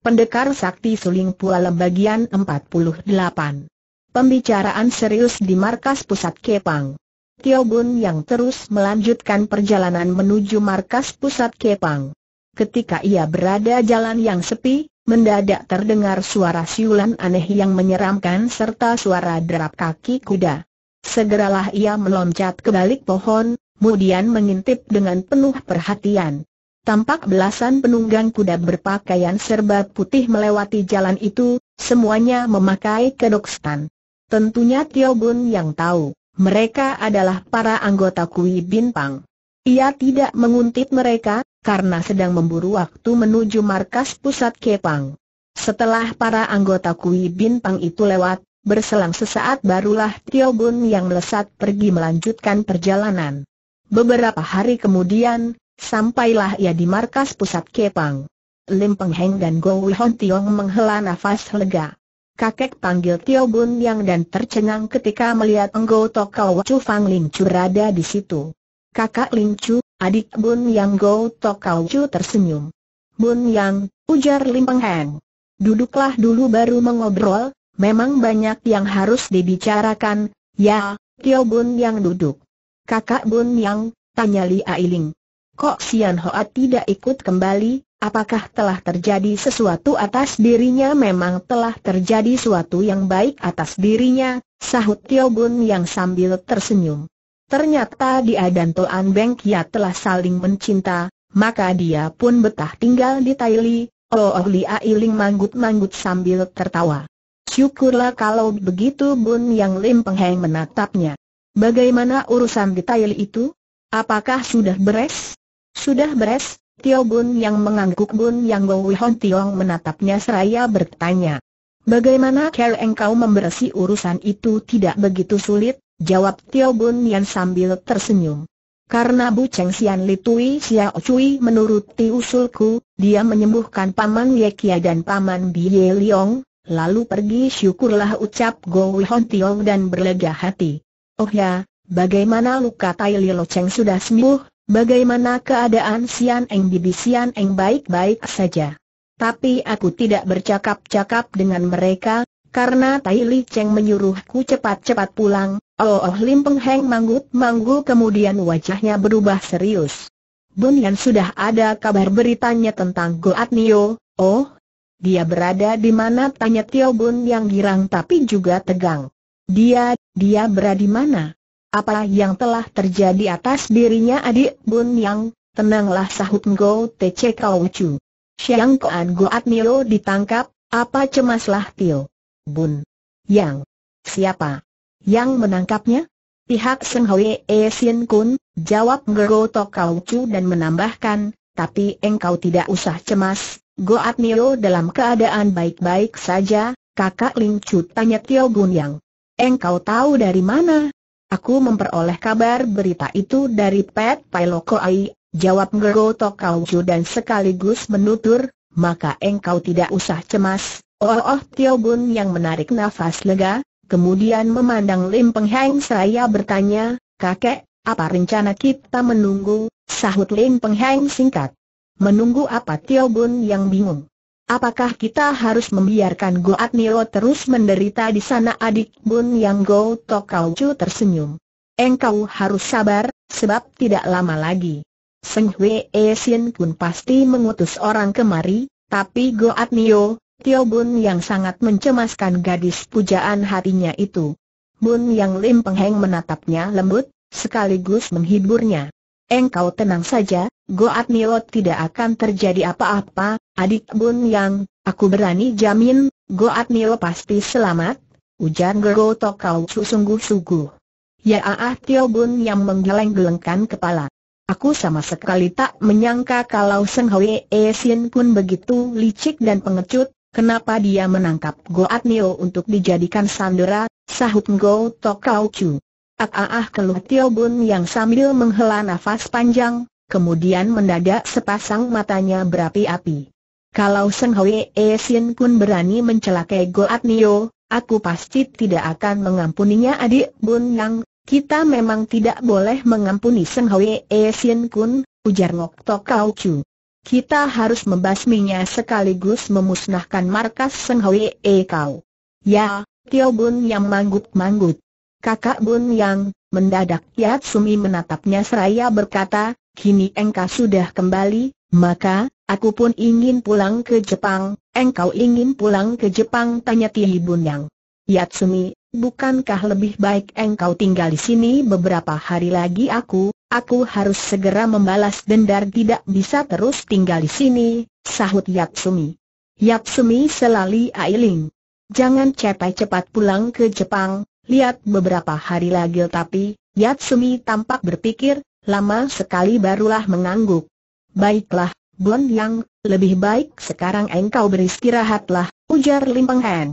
Pendekar Sakti Suling Pualem bagian 48. Pembicaraan serius di markas pusat Kepang. Tio Bun yang terus melanjutkan perjalanan menuju markas pusat Kepang. Ketika ia berada jalan yang sepi, mendadak terdengar suara siulan aneh yang menyeramkan serta suara derap kaki kuda. Segeralah ia meloncat ke balik pohon, kemudian mengintip dengan penuh perhatian. Tampak belasan penunggang kuda berpakaian serba putih melewati jalan itu, semuanya memakai kedok stan. Tentunya Tio Bun yang tahu, mereka adalah para anggota Kui Bin Pang. Ia tidak menguntit mereka, karena sedang memburu waktu menuju markas pusat Kepang. Setelah para anggota Kui Bin Pang itu lewat, berselang sesaat barulah Tio Bun yang melesat pergi melanjutkan perjalanan. Beberapa hari kemudian, Sampailah ia di markas pusat Kepang. Lim Peng Heng dan Go Hon Tiong menghela nafas lega. Kakek panggil Tio Bun Yang dan tercengang ketika melihat Enggo Tokau Chu Fang Ling Chu berada di situ. Kakak Ling Chu, adik Bun Yang Go Tokau Chu tersenyum. Bun Yang, ujar Lim Peng Heng. Duduklah dulu baru mengobrol, memang banyak yang harus dibicarakan, ya, Tio Bun Yang duduk. Kakak Bun Yang, tanya Li Ailing. Kok Sian Hoa tidak ikut kembali, apakah telah terjadi sesuatu atas dirinya memang telah terjadi sesuatu yang baik atas dirinya, sahut Tio Bun yang sambil tersenyum. Ternyata dia dan Toan Beng Kia telah saling mencinta, maka dia pun betah tinggal di Taili, Oh, oh Ailing Iling manggut-manggut sambil tertawa. Syukurlah kalau begitu Bun Yang Lim Pengheng menatapnya. Bagaimana urusan di Li itu? Apakah sudah beres? Sudah beres, Tio Bun yang mengangguk Bun yang Gowi Hon Tiong menatapnya seraya bertanya. Bagaimana care engkau membersi urusan itu tidak begitu sulit, jawab Tio Bun yang sambil tersenyum. Karena Bu Cheng Sian Li Tui Xiao Cui menuruti usulku, dia menyembuhkan Paman Ye Kia dan Paman Biye Liong, lalu pergi syukurlah ucap Go Wihon Tiong dan berlega hati. Oh ya, bagaimana luka Tai Li Lo Cheng sudah sembuh, Bagaimana keadaan Sian Eng Bibi Sian Eng baik-baik saja. Tapi aku tidak bercakap-cakap dengan mereka, karena Tai Li Cheng menyuruhku cepat-cepat pulang. Oh, oh Lim Peng Heng manggut-manggu kemudian wajahnya berubah serius. Bun yang sudah ada kabar beritanya tentang Goat Nio, oh? Dia berada di mana? Tanya Tio Bun yang girang tapi juga tegang. Dia, dia berada di mana? Apa yang telah terjadi atas dirinya adik Bun Yang? Tenanglah sahut Ngo TC Kau Chu. Siang Koan Goat Nio ditangkap, apa cemaslah Tio? Bun Yang. Siapa? Yang menangkapnya? Pihak Seng Hwe E Sin Kun, jawab Ngo Tok Kau Chu dan menambahkan, tapi engkau tidak usah cemas, Goat Nio dalam keadaan baik-baik saja, kakak Ling Chu tanya Tio Bun Yang. Engkau tahu dari mana? Aku memperoleh kabar berita itu dari Pet Ai, jawab Ngeroto Tokauju dan sekaligus menutur, maka engkau tidak usah cemas. Oh, oh Tio Bun yang menarik nafas lega, kemudian memandang Lim Peng Heng saya bertanya, kakek, apa rencana kita menunggu? Sahut Lim Peng Heng singkat. Menunggu apa Tio Bun yang bingung. Apakah kita harus membiarkan Goat Nilo terus menderita di sana adik Bun Yang Go To Kau Chu tersenyum. Engkau harus sabar, sebab tidak lama lagi. Seng Hwee E Sin Kun pasti mengutus orang kemari, tapi Goat Nio, Tio Bun Yang sangat mencemaskan gadis pujaan hatinya itu. Bun Yang Lim Pengheng menatapnya lembut, sekaligus menghiburnya. Engkau tenang saja, Goat Nio tidak akan terjadi apa-apa, adik Bun Yang, aku berani jamin, Goat Nio pasti selamat, ujar Gero Tokau sungguh-sungguh. Ya ah Tio Bun Yang menggeleng-gelengkan kepala. Aku sama sekali tak menyangka kalau Seng E Sin pun begitu licik dan pengecut, kenapa dia menangkap Goat Nio untuk dijadikan sandera, sahut Go Tokau Chu. Ah ah ah keluh Tio Bun yang sambil menghela nafas panjang, kemudian mendadak sepasang matanya berapi-api. Kalau Seng Hwe E Sin pun berani mencelakai Goat Nio, aku pasti tidak akan mengampuninya adik Bun Yang. Kita memang tidak boleh mengampuni Seng Hwe E Sin Kun, ujar Ngok Tok Kau Chu. Kita harus membasminya sekaligus memusnahkan markas Seng Hwe E Kau. Ya, Tio Bun yang manggut-manggut. Kakak Bun Yang, mendadak Sumi menatapnya seraya berkata, kini engkau sudah kembali, maka, aku pun ingin pulang ke Jepang, engkau ingin pulang ke Jepang tanya Tihi Bun Yang. Sumi, bukankah lebih baik engkau tinggal di sini beberapa hari lagi aku, aku harus segera membalas dendar tidak bisa terus tinggal di sini, sahut Sumi. Yatsumi. Sumi selali ailing. Jangan cepat-cepat pulang ke Jepang, Lihat beberapa hari lagi tapi, Yatsumi tampak berpikir, lama sekali barulah mengangguk. Baiklah, Bon Yang, lebih baik sekarang engkau beristirahatlah, ujar Lim Peng Heng.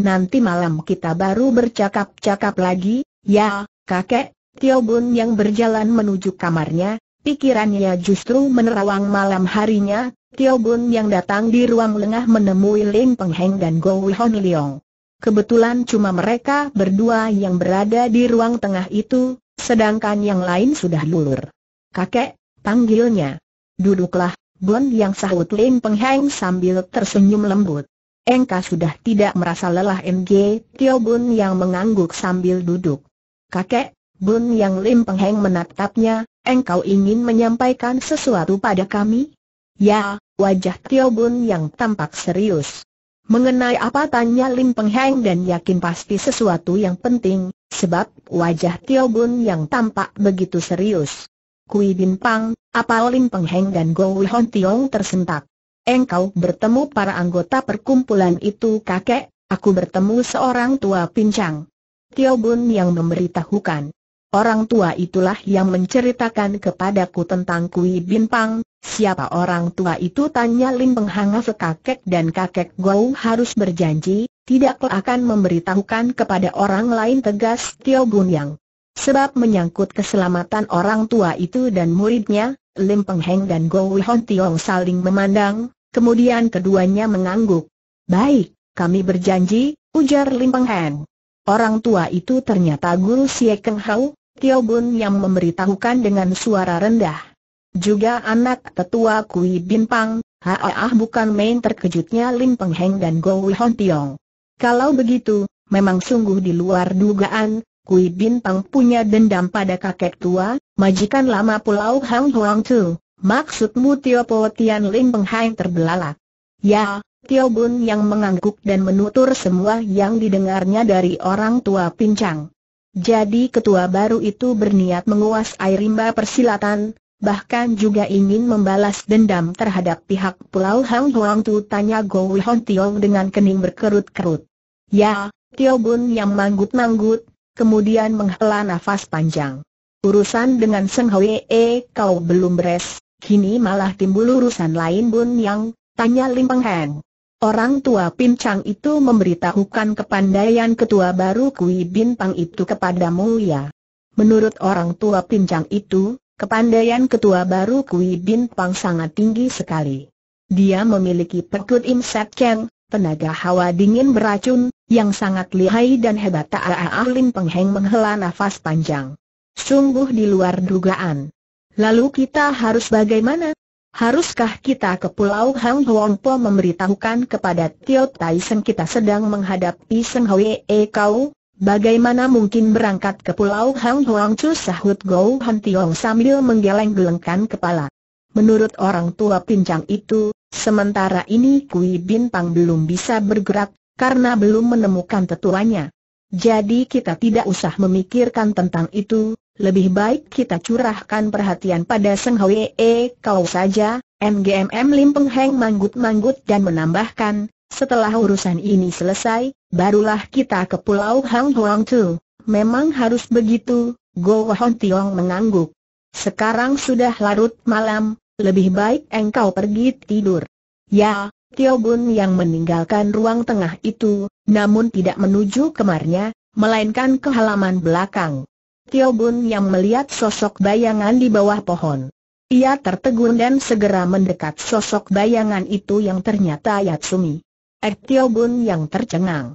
Nanti malam kita baru bercakap-cakap lagi, ya, kakek, Tio Bun yang berjalan menuju kamarnya, pikirannya justru menerawang malam harinya, Tio Bun yang datang di ruang lengah menemui Lim Peng Heng dan Go Hon Leong. Kebetulan cuma mereka berdua yang berada di ruang tengah itu, sedangkan yang lain sudah lulur. Kakek, panggilnya. Duduklah, Bun yang sahut Lim Pengheng sambil tersenyum lembut. Engka sudah tidak merasa lelah Ng? Tio Bun yang mengangguk sambil duduk. Kakek, Bun yang Lim Pengheng menatapnya, engkau ingin menyampaikan sesuatu pada kami? Ya, wajah Tio Bun yang tampak serius. Mengenai apa tanya Lim Peng Heng dan yakin pasti sesuatu yang penting, sebab wajah Tio Bun yang tampak begitu serius. Kui Bin Pang, apa Lim Heng dan Go Hon Tiong tersentak. Engkau bertemu para anggota perkumpulan itu kakek, aku bertemu seorang tua pincang. Tio Bun yang memberitahukan. Orang tua itulah yang menceritakan kepadaku tentang Kui Bin Pang, Siapa orang tua itu tanya Lim Penghanga kakek dan kakek Gou harus berjanji, tidak akan memberitahukan kepada orang lain tegas Tio Gun Yang. Sebab menyangkut keselamatan orang tua itu dan muridnya, Lim Pengheng dan Gou Hon Tiong saling memandang, kemudian keduanya mengangguk. Baik, kami berjanji, ujar Lim Pengheng. Orang tua itu ternyata guru Keng Hau, Tio Gun yang memberitahukan dengan suara rendah juga anak tetua Kui bin Pang, ah bukan main terkejutnya Lim Peng Heng dan Go Hon Tiong. Kalau begitu, memang sungguh di luar dugaan, Kui bin pang punya dendam pada kakek tua, majikan lama Pulau Hang Huang Tu. Maksudmu Tio Po Tian Lim Peng Heng terbelalak? Ya, Tio Bun yang mengangguk dan menutur semua yang didengarnya dari orang tua pincang. Jadi ketua baru itu berniat menguasai rimba persilatan, bahkan juga ingin membalas dendam terhadap pihak Pulau Hang Huang Tu tanya Go Wihon Tiong dengan kening berkerut-kerut. Ya, Tio Bun yang manggut-manggut, kemudian menghela nafas panjang. Urusan dengan Seng Hwee eh, kau belum beres, kini malah timbul urusan lain Bun Yang, tanya Lim Peng Heng. Orang tua pincang itu memberitahukan kepandaian ketua baru Kui Bin Pang itu kepadamu ya. Menurut orang tua pincang itu, Kepandaian ketua baru Kui Bin Pang sangat tinggi sekali. Dia memiliki perkut Im Set Keng, tenaga hawa dingin beracun, yang sangat lihai dan hebat Ta'ah Lim Pengheng menghela nafas panjang. Sungguh di luar dugaan. Lalu kita harus bagaimana? Haruskah kita ke Pulau Hang Huang Po memberitahukan kepada Tio Tai Seng kita sedang menghadapi Seng Hwe E Kau? Bagaimana mungkin berangkat ke Pulau Hang Huang Chu sahut Go Han Tiong sambil menggeleng-gelengkan kepala. Menurut orang tua pincang itu, sementara ini Kui Bin Pang belum bisa bergerak, karena belum menemukan tetuanya. Jadi kita tidak usah memikirkan tentang itu, lebih baik kita curahkan perhatian pada Seng Hwee kau saja, MGMM Lim Peng Heng manggut-manggut dan menambahkan, setelah urusan ini selesai, barulah kita ke Pulau Hang Huang Tu. Memang harus begitu, Go Hon Tiong mengangguk. Sekarang sudah larut malam, lebih baik engkau pergi tidur. Ya, Tio Bun yang meninggalkan ruang tengah itu, namun tidak menuju kemarnya, melainkan ke halaman belakang. Tio Bun yang melihat sosok bayangan di bawah pohon. Ia tertegun dan segera mendekat sosok bayangan itu yang ternyata Yatsumi. Ek Tio Bun yang tercengang.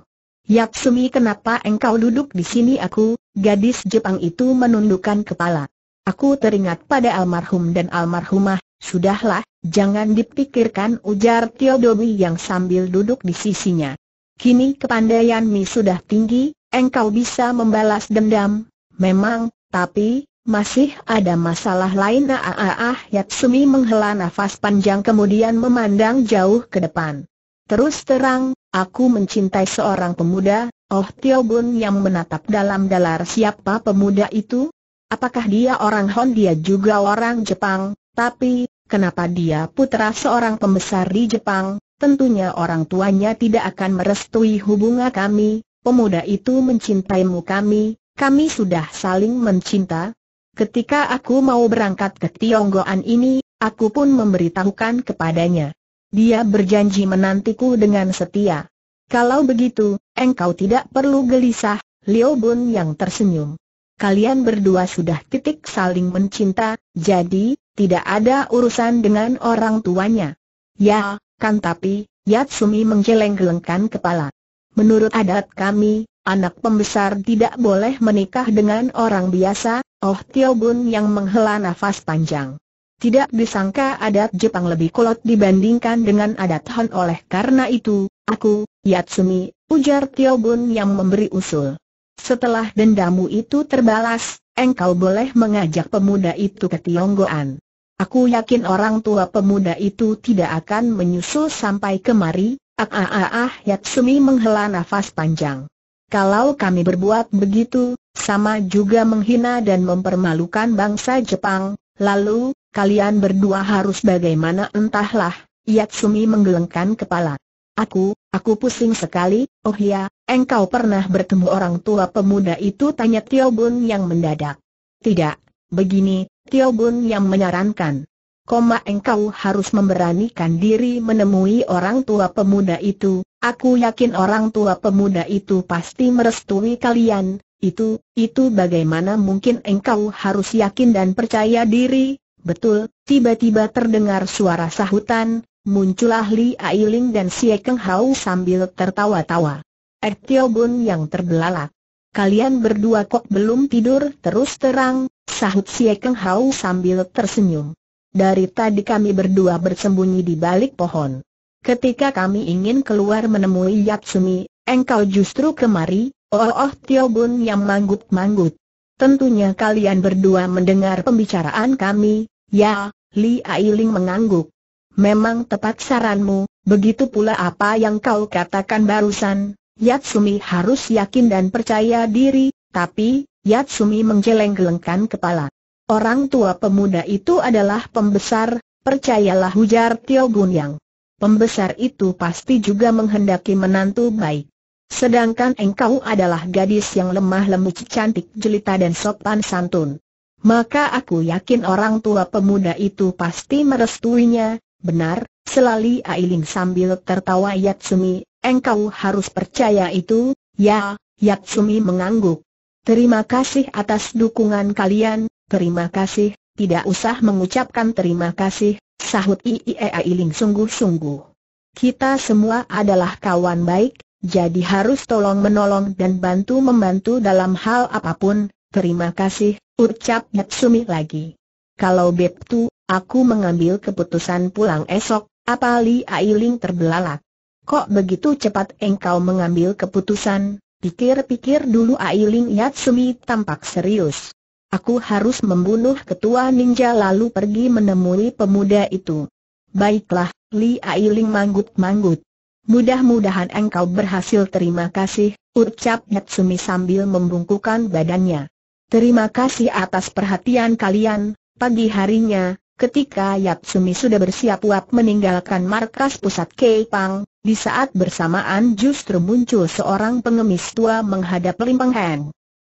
Sumi kenapa engkau duduk di sini aku, gadis Jepang itu menundukkan kepala. Aku teringat pada almarhum dan almarhumah, sudahlah, jangan dipikirkan ujar Tio Dobi yang sambil duduk di sisinya. Kini kepandaian mi sudah tinggi, engkau bisa membalas dendam, memang, tapi, masih ada masalah lain ah ah ah, ah Yatsumi menghela nafas panjang kemudian memandang jauh ke depan. Terus terang, aku mencintai seorang pemuda, Oh Tio Bun yang menatap dalam dalar siapa pemuda itu? Apakah dia orang Hon dia juga orang Jepang, tapi, kenapa dia putra seorang pembesar di Jepang? Tentunya orang tuanya tidak akan merestui hubungan kami, pemuda itu mencintaimu kami, kami sudah saling mencinta. Ketika aku mau berangkat ke Tionggoan ini, aku pun memberitahukan kepadanya. Dia berjanji menantiku dengan setia. Kalau begitu, engkau tidak perlu gelisah, Liu Bun yang tersenyum. Kalian berdua sudah titik saling mencinta, jadi, tidak ada urusan dengan orang tuanya. Ya, kan tapi, Yatsumi menggeleng-gelengkan kepala. Menurut adat kami, anak pembesar tidak boleh menikah dengan orang biasa, Oh Tio Bun yang menghela nafas panjang. Tidak disangka adat Jepang lebih kolot dibandingkan dengan adat Han oleh karena itu, aku, Yatsumi, ujar Tio Bun yang memberi usul. Setelah dendamu itu terbalas, engkau boleh mengajak pemuda itu ke Tionggoan. Aku yakin orang tua pemuda itu tidak akan menyusul sampai kemari, ak ah ah ah Yatsumi menghela nafas panjang. Kalau kami berbuat begitu, sama juga menghina dan mempermalukan bangsa Jepang, lalu, kalian berdua harus bagaimana entahlah, Yatsumi menggelengkan kepala. Aku, aku pusing sekali, oh ya, engkau pernah bertemu orang tua pemuda itu tanya Tio Bun yang mendadak. Tidak, begini, Tio Bun yang menyarankan. Koma engkau harus memberanikan diri menemui orang tua pemuda itu, aku yakin orang tua pemuda itu pasti merestui kalian, itu, itu bagaimana mungkin engkau harus yakin dan percaya diri, Betul, tiba-tiba terdengar suara sahutan, muncullah Li Ailing dan si Keng Hau sambil tertawa-tawa. Er Tio Bun yang terbelalak. Kalian berdua kok belum tidur terus terang, sahut si Keng Hau sambil tersenyum. Dari tadi kami berdua bersembunyi di balik pohon. Ketika kami ingin keluar menemui Yatsumi, engkau justru kemari, oh oh Tio Bun yang manggut-manggut. Tentunya kalian berdua mendengar pembicaraan kami, Ya, Li Ailing mengangguk. Memang tepat saranmu, begitu pula apa yang kau katakan barusan, Yatsumi harus yakin dan percaya diri, tapi, Yatsumi menjeleng-gelengkan kepala. Orang tua pemuda itu adalah pembesar, percayalah hujar Tio Gunyang. Pembesar itu pasti juga menghendaki menantu baik. Sedangkan engkau adalah gadis yang lemah lembut cantik jelita dan sopan santun maka aku yakin orang tua pemuda itu pasti merestuinya, benar, selali Ailing sambil tertawa Yatsumi, engkau harus percaya itu, ya, Yatsumi mengangguk. Terima kasih atas dukungan kalian, terima kasih, tidak usah mengucapkan terima kasih, sahut Iie Ailing sungguh-sungguh. Kita semua adalah kawan baik, jadi harus tolong menolong dan bantu membantu dalam hal apapun, terima kasih, Ucap Yatsumi lagi. Kalau Beptu, aku mengambil keputusan pulang esok, apa Li Ailing terbelalak. Kok begitu cepat engkau mengambil keputusan? Pikir-pikir dulu Ailing Yatsumi tampak serius. Aku harus membunuh ketua ninja lalu pergi menemui pemuda itu. Baiklah, Li Ailing manggut-manggut. Mudah-mudahan engkau berhasil terima kasih, ucap Yatsumi sambil membungkukan badannya. Terima kasih atas perhatian kalian. Pagi harinya, ketika Yatsumi sudah bersiap wap meninggalkan markas pusat Keipang, di saat bersamaan justru muncul seorang pengemis tua menghadap Limpeng Hen.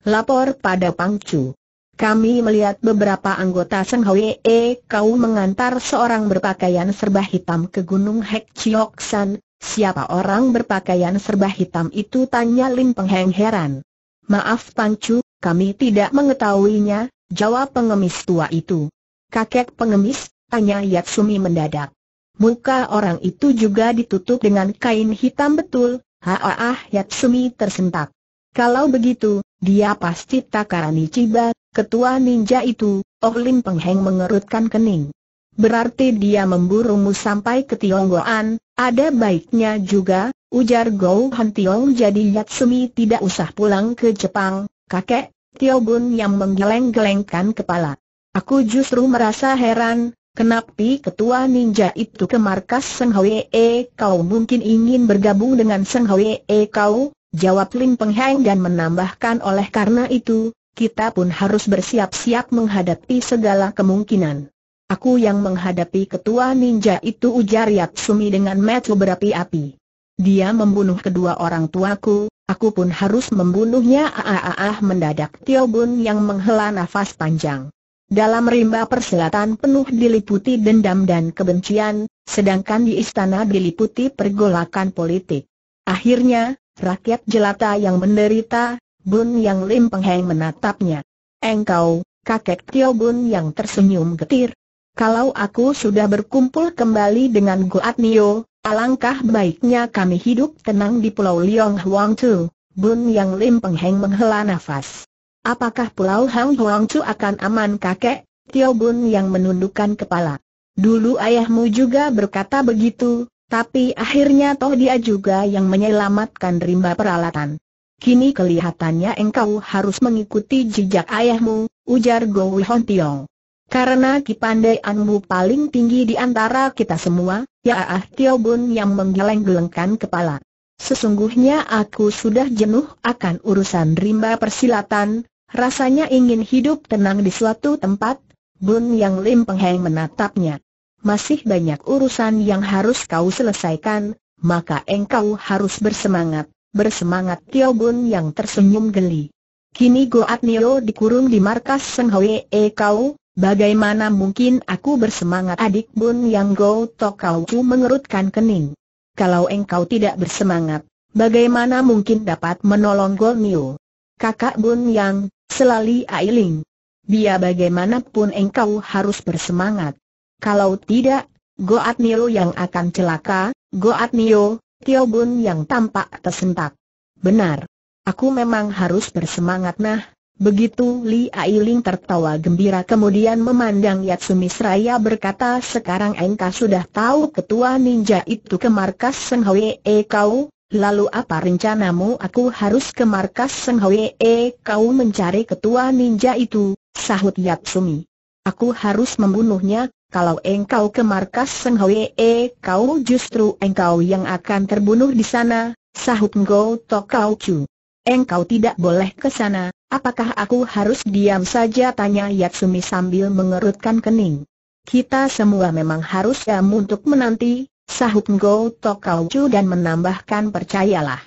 Lapor pada Pangcu. Kami melihat beberapa anggota Seng Hwee kau mengantar seorang berpakaian serba hitam ke Gunung Hek Chiok San. Siapa orang berpakaian serba hitam itu tanya Lim Heng heran. Maaf Pangcu, kami tidak mengetahuinya, jawab pengemis tua itu. Kakek pengemis, tanya Yatsumi mendadak. Muka orang itu juga ditutup dengan kain hitam betul, haah Yatsumi tersentak. Kalau begitu, dia pasti Takarani Chiba, ketua ninja itu, Oh Lim Pengheng mengerutkan kening. Berarti dia memburumu sampai ke Tionggoan, ada baiknya juga, ujar Gou Han Tiong jadi Yatsumi tidak usah pulang ke Jepang, Kakek, Tio Bun yang menggeleng-gelengkan kepala. Aku justru merasa heran, kenapa ketua ninja itu ke markas Seng Hwee kau mungkin ingin bergabung dengan Seng Hwee kau, jawab Lim Pengheng dan menambahkan oleh karena itu, kita pun harus bersiap-siap menghadapi segala kemungkinan. Aku yang menghadapi ketua ninja itu ujar Sumi dengan metu berapi-api. Dia membunuh kedua orang tuaku, Aku pun harus membunuhnya Aaah, mendadak Tio Bun yang menghela nafas panjang. Dalam rimba persilatan penuh diliputi dendam dan kebencian, sedangkan di istana diliputi pergolakan politik. Akhirnya, rakyat jelata yang menderita, Bun yang Lim Pengheng menatapnya. Engkau, kakek Tio Bun yang tersenyum getir. Kalau aku sudah berkumpul kembali dengan Goat Nio, Alangkah baiknya kami hidup tenang di Pulau Liang Huang Chu. Bun Yang Lim Pengheng menghela nafas. Apakah Pulau Hang Huang Chu akan aman kakek? Tio Bun Yang menundukkan kepala. Dulu ayahmu juga berkata begitu, tapi akhirnya toh dia juga yang menyelamatkan rimba peralatan. Kini kelihatannya engkau harus mengikuti jejak ayahmu, ujar Go Wihon Tiong. Karena kipandaianmu paling tinggi di antara kita semua, ya ah Tio Bun yang menggeleng-gelengkan kepala. Sesungguhnya aku sudah jenuh akan urusan rimba persilatan, rasanya ingin hidup tenang di suatu tempat, Bun yang Lim menatapnya. Masih banyak urusan yang harus kau selesaikan, maka engkau harus bersemangat, bersemangat Tio Bun yang tersenyum geli. Kini Goat Nio dikurung di markas Seng Hwe kau, Bagaimana mungkin aku bersemangat adik Bun Yang Go Tok Kau mengerutkan kening. Kalau engkau tidak bersemangat, bagaimana mungkin dapat menolong niu? Kakak Bun Yang, selali Ailing. Biar bagaimanapun engkau harus bersemangat. Kalau tidak, Goat Nio yang akan celaka, Goat Nio, Tio Bun yang tampak tersentak. Benar. Aku memang harus bersemangat nah, Begitu Li Ailing tertawa gembira kemudian memandang Yatsumi Seraya berkata sekarang engkau sudah tahu ketua ninja itu ke markas Seng -e kau, lalu apa rencanamu aku harus ke markas Seng -e kau mencari ketua ninja itu, sahut Yatsumi. Aku harus membunuhnya, kalau engkau ke markas Seng -e kau justru engkau yang akan terbunuh di sana, sahut Ngo Tokau Chu engkau tidak boleh ke sana, apakah aku harus diam saja tanya Yatsumi sambil mengerutkan kening. Kita semua memang harus diam untuk menanti, sahut Ngo Tokaucu dan menambahkan percayalah.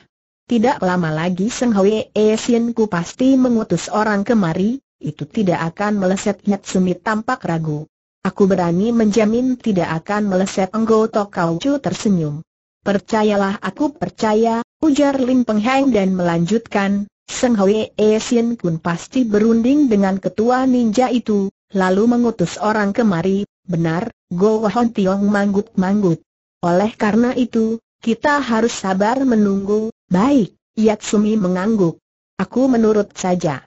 Tidak lama lagi Seng Hwee Ku pasti mengutus orang kemari, itu tidak akan meleset Yatsumi tampak ragu. Aku berani menjamin tidak akan meleset Ngo Tokaucu tersenyum. Percayalah aku percaya, ujar Lim Peng Heng dan melanjutkan, Seng Hwe E Sin Kun pasti berunding dengan ketua ninja itu, lalu mengutus orang kemari, benar, Go Hon Tiong manggut-manggut. Oleh karena itu, kita harus sabar menunggu, baik, Yatsumi mengangguk. Aku menurut saja.